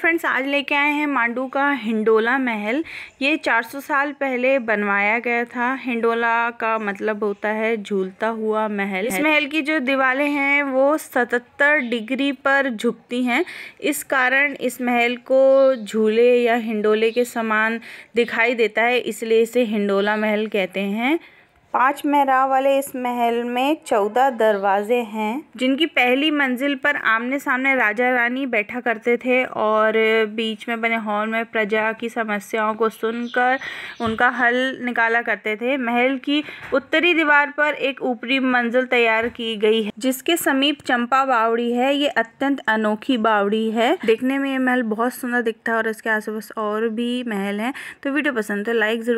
friends आज लेके आए हैं मांडू का हिंडोला महल ये 400 साल पहले बनवाया गया था हिंडोला का मतलब होता है झूलता हुआ महल इस महल की जो दीवारें हैं वो 77 डिग्री पर झुकती हैं इस कारण इस महल को झूले या हिंडोले के समान दिखाई देता है इसलिए इसे हिंडोला महल कहते हैं पांच मेहरा वाले इस महल में चौदह दरवाजे हैं जिनकी पहली मंजिल पर आमने सामने राजा रानी बैठा करते थे और बीच में बने हॉल में प्रजा की समस्याओं को सुनकर उनका हल निकाला करते थे महल की उत्तरी दीवार पर एक ऊपरी मंजिल तैयार की गई है जिसके समीप चंपा बावड़ी है ये अत्यंत अनोखी बावड़ी है देखने में ये महल बहुत सुंदर दिखता है और इसके आस और भी महल है तो वीडियो पसंद है तो लाइक जरूर